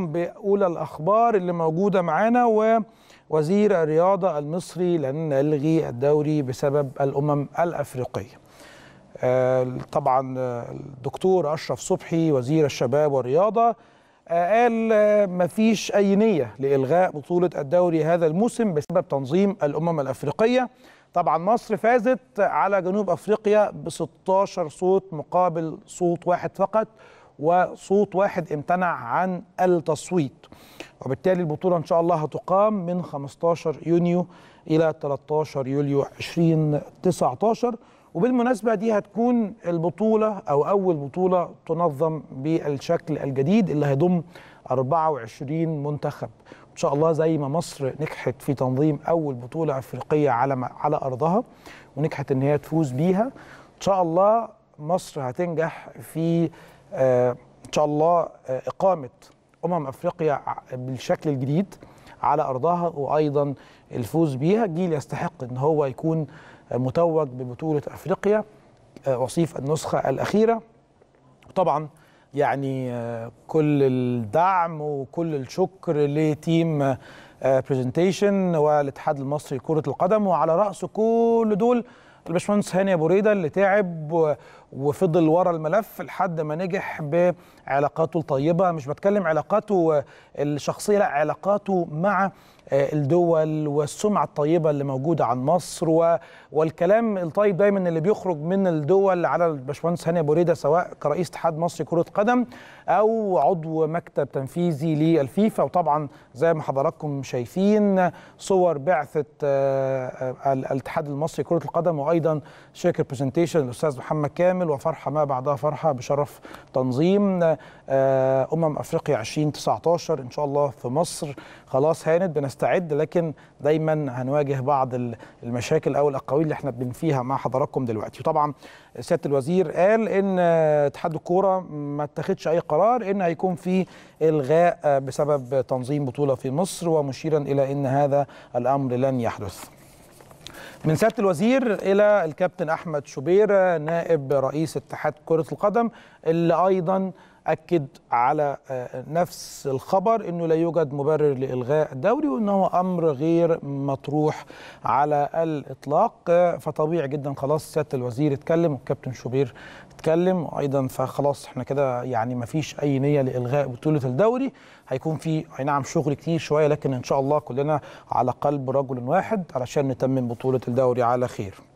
بأولى الأخبار اللي موجودة معانا ووزير الرياضة المصري لن نلغي الدوري بسبب الأمم الأفريقية آه، طبعا آه، الدكتور أشرف صبحي وزير الشباب والرياضة آه، قال مفيش أي نية لإلغاء بطولة الدوري هذا الموسم بسبب تنظيم الأمم الأفريقية طبعا مصر فازت على جنوب أفريقيا ب 16 صوت مقابل صوت واحد فقط وصوت واحد امتنع عن التصويت وبالتالي البطولة إن شاء الله هتقام من 15 يونيو إلى 13 يوليو 2019 وبالمناسبة دي هتكون البطولة أو أول بطولة تنظم بالشكل الجديد اللي هيضم 24 منتخب إن شاء الله زي ما مصر نجحت في تنظيم أول بطولة أفريقية على على أرضها ونجحت إن هي تفوز بيها إن شاء الله مصر هتنجح في ان شاء الله آه، اقامه امم افريقيا بالشكل الجديد على ارضها وايضا الفوز بيها جيل يستحق ان هو يكون متوج ببطوله افريقيا آه، وصيف النسخه الاخيره طبعا يعني آه، كل الدعم وكل الشكر لتيم برزنتيشن والاتحاد المصري لكره القدم وعلى راسه كل دول الباشمهندس هاني ابو ريده اللي تعب وفضل ورا الملف لحد ما نجح بعلاقاته الطيبه مش بتكلم علاقاته الشخصيه لا علاقاته مع آه، الدول والسمعه الطيبه اللي موجوده عن مصر والكلام الطيب دايما اللي بيخرج من الدول على الباشمهندس هاني بوريدا سواء كرئيس اتحاد مصري كره قدم او عضو مكتب تنفيذي للفيفا وطبعا زي ما حضراتكم شايفين صور بعثه آه، آه، الاتحاد المصري كره القدم وايضا شيكر برزنتيشن الاستاذ محمد كامل كامل وفرحة ما بعدها فرحة بشرف تنظيم آه، أمم أفريقيا 2019 إن شاء الله في مصر خلاص هاند بنستعد لكن دايما هنواجه بعض المشاكل أو الأقاويل اللي احنا بنفيها مع حضراتكم دلوقتي وطبعا سيادة الوزير قال إن آه، اتحاد الكورة ما اتخذش أي قرار إن هيكون في إلغاء آه، بسبب تنظيم بطولة في مصر ومشيرا إلى أن هذا الأمر لن يحدث من سياده الوزير الى الكابتن احمد شوبير نائب رئيس اتحاد كره القدم اللي ايضا اكد على آه، نفس الخبر انه لا يوجد مبرر لالغاء الدوري وانه امر غير مطروح على الاطلاق آه، فطبيعي جدا خلاص سياده الوزير اتكلم والكابتن شوبير اتكلم وايضا فخلاص احنا كده يعني ما فيش اي نيه لالغاء بطوله الدوري هيكون في اي نعم شغل كتير شويه لكن ان شاء الله كلنا على قلب رجل واحد علشان نتمم بطوله الدوري على خير